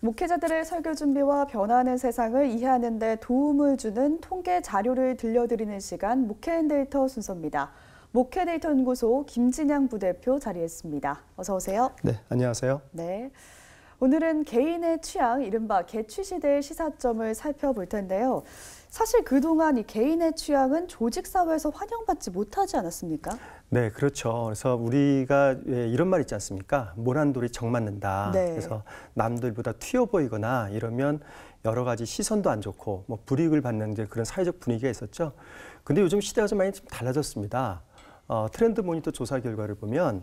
목회자들의 설교 준비와 변화하는 세상을 이해하는 데 도움을 주는 통계 자료를 들려드리는 시간 목회인 데이터 순서입니다. 목회 데이터 연구소 김진양 부대표 자리했습니다. 어서 오세요. 네, 안녕하세요. 네. 오늘은 개인의 취향, 이른바 개취시대의 시사점을 살펴볼 텐데요. 사실 그동안 이 개인의 취향은 조직 사회에서 환영받지 못하지 않았습니까? 네, 그렇죠. 그래서 우리가 예, 이런 말 있지 않습니까? 모난 돌이 정 맞는다. 네. 그래서 남들보다 튀어 보이거나 이러면 여러 가지 시선도 안 좋고 뭐 불이익을 받는 이제 그런 사회적 분위기가 있었죠. 근데 요즘 시대가 좀 많이 좀 달라졌습니다. 어, 트렌드 모니터 조사 결과를 보면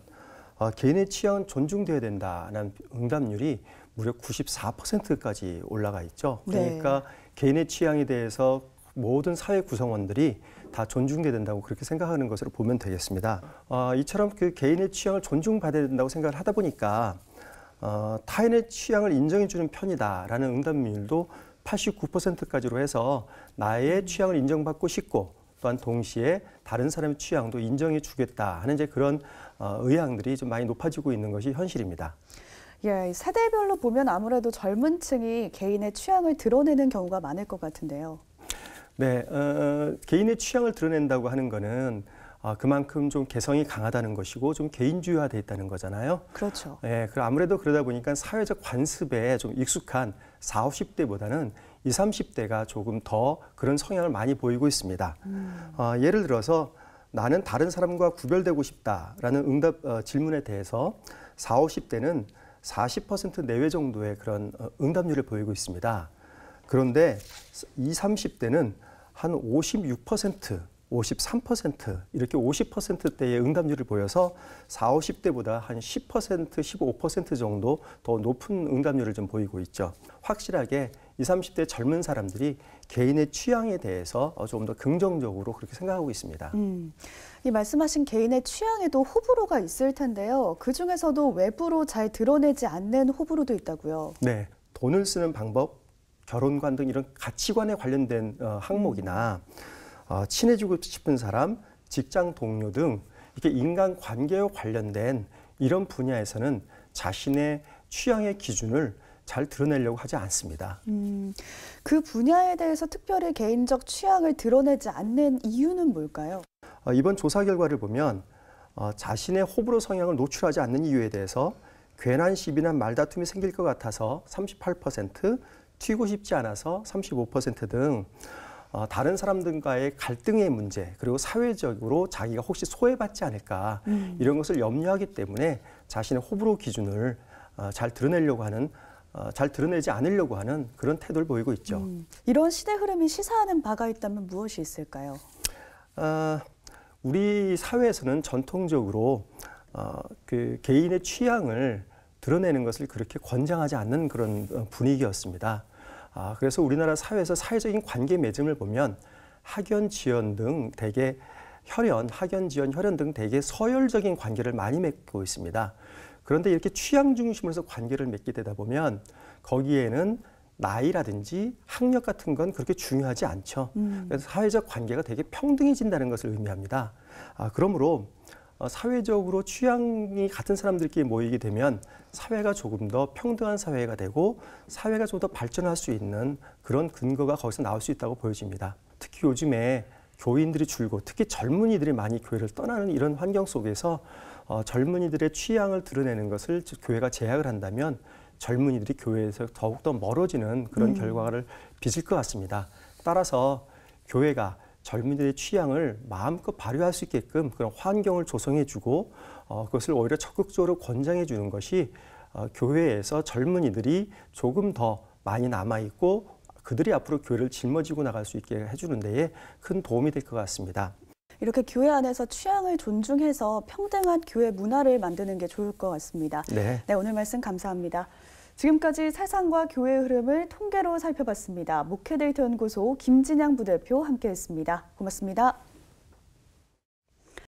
어, 개인의 취향은 존중돼야 된다는 응답률이 무려 94%까지 올라가 있죠. 네. 그러니까 네. 개인의 취향에 대해서 모든 사회 구성원들이 다 존중돼야 된다고 그렇게 생각하는 것으로 보면 되겠습니다. 어, 이처럼 그 개인의 취향을 존중받아야 된다고 생각을 하다 보니까 어, 타인의 취향을 인정해주는 편이다라는 응답률도 89%까지로 해서 나의 취향을 인정받고 싶고 또한 동시에 다른 사람의 취향도 인정해 주겠다 하는 이제 그런 어, 의향들이 좀 많이 높아지고 있는 것이 현실입니다. 예, 세대별로 보면 아무래도 젊은 층이 개인의 취향을 드러내는 경우가 많을 것 같은데요. 네, 어, 어 개인의 취향을 드러낸다고 하는 거는 아, 그만큼 좀 개성이 강하다는 것이고 좀 개인주의화돼 있다는 거잖아요. 그렇죠. 예, 그 아무래도 그러다 보니까 사회적 관습에 좀 익숙한 4, 50대보다는 2 30대가 조금 더 그런 성향을 많이 보이고 있습니다. 음. 어, 예를 들어서 나는 다른 사람과 구별되고 싶다라는 응답 어, 질문에 대해서 4, 50대는 40% 내외 정도의 그런 어, 응답률을 보이고 있습니다. 그런데 2 30대는 한53% 이렇게 50%대의 응답률을 보여서 40, 50대보다 한 10%, 15% 정도 더 높은 응답률을 좀 보이고 있죠. 확실하게 20, 30대 젊은 사람들이 개인의 취향에 대해서 조금 더 긍정적으로 그렇게 생각하고 있습니다. 음, 이 말씀하신 개인의 취향에도 호불호가 있을 텐데요. 그 중에서도 외부로 잘 드러내지 않는 호불호도 있다고요. 네, 돈을 쓰는 방법, 결혼관 등 이런 가치관에 관련된 어, 항목이나 음. 어, 친해지고 싶은 사람, 직장 동료 등 이렇게 인간 관계와 관련된 이런 분야에서는 자신의 취향의 기준을 잘 드러내려고 하지 않습니다. 음, 그 분야에 대해서 특별히 개인적 취향을 드러내지 않는 이유는 뭘까요? 어, 이번 조사 결과를 보면 어, 자신의 호불호 성향을 노출하지 않는 이유에 대해서 괜한 시비나 말다툼이 생길 것 같아서 38%, 튀고 싶지 않아서 35%등 어, 다른 사람들과의 갈등의 문제 그리고 사회적으로 자기가 혹시 소외받지 않을까 음. 이런 것을 염려하기 때문에 자신의 호불호 기준을 어, 잘 드러내려고 하는 어, 잘 드러내지 않으려고 하는 그런 태도를 보이고 있죠. 음. 이런 시대 흐름이 시사하는 바가 있다면 무엇이 있을까요? 우리 사회에서는 전통적으로 그 개인의 취향을 드러내는 것을 그렇게 권장하지 않는 그런 분위기였습니다. 아, 그래서 우리나라 사회에서 사회적인 관계 맺음을 보면 학연, 지연 등 대개 혈연, 학연, 지연, 혈연 등 대개 서열적인 관계를 많이 맺고 있습니다. 그런데 이렇게 취향 중심으로서 관계를 맺게 되다 보면 거기에는 나이라든지 학력 같은 건 그렇게 중요하지 않죠. 음. 그래서 사회적 관계가 되게 평등해진다는 것을 의미합니다. 아, 그러므로 어, 사회적으로 취향이 같은 사람들끼리 모이게 되면 사회가 조금 더 평등한 사회가 되고 사회가 좀 더 발전할 수 있는 그런 근거가 거기서 나올 수 있다고 보여집니다. 특히 요즘에 교인들이 줄고 특히 젊은이들이 많이 교회를 떠나는 이런 환경 속에서 어, 젊은이들의 취향을 드러내는 것을 교회가 제약을 한다면 젊은이들이 교회에서 더욱더 멀어지는 그런 음. 결과를 빚을 것 같습니다. 따라서 교회가 젊은이들의 취향을 마음껏 발휘할 수 있게끔 그런 환경을 조성해주고 어, 그것을 오히려 적극적으로 권장해주는 것이 어, 교회에서 젊은이들이 조금 더 많이 남아있고 그들이 앞으로 교회를 짊어지고 나갈 수 있게 해주는 데에 큰 도움이 될 것 같습니다. 이렇게 교회 안에서 취향을 존중해서 평등한 교회 문화를 만드는 게 좋을 것 같습니다. 네, 네 오늘 말씀 감사합니다. 지금까지 세상과 교회의 흐름을 통계로 살펴봤습니다. 목회 데이터 연구소 김진양 부대표 함께했습니다. 고맙습니다.